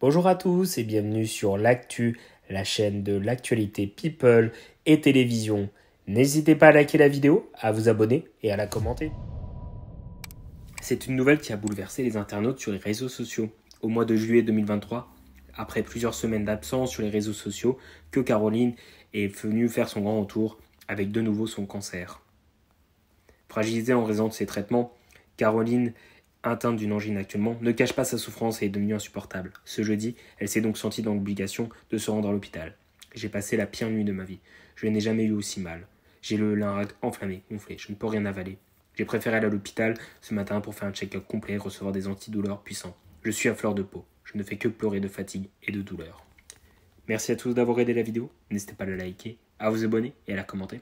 Bonjour à tous et bienvenue sur l'actu, la chaîne de l'actualité people et télévision. N'hésitez pas à liker la vidéo, à vous abonner et à la commenter. C'est une nouvelle qui a bouleversé les internautes sur les réseaux sociaux. Au mois de juillet 2023, après plusieurs semaines d'absence sur les réseaux sociaux, que Caroline est venue faire son grand retour avec de nouveau son cancer. Fragilisée en raison de ses traitements, Caroline atteinte d'une angine actuellement, ne cache pas sa souffrance et est devenue insupportable. Ce jeudi, elle s'est donc sentie dans l'obligation de se rendre à l'hôpital. J'ai passé la pire nuit de ma vie. Je n'ai jamais eu aussi mal. J'ai le larynx enflammé, gonflé, je ne peux rien avaler. J'ai préféré aller à l'hôpital ce matin pour faire un check-up complet et recevoir des antidouleurs puissants. Je suis à fleur de peau. Je ne fais que pleurer de fatigue et de douleur. Merci à tous d'avoir aidé la vidéo. N'hésitez pas à la liker, à vous abonner et à la commenter.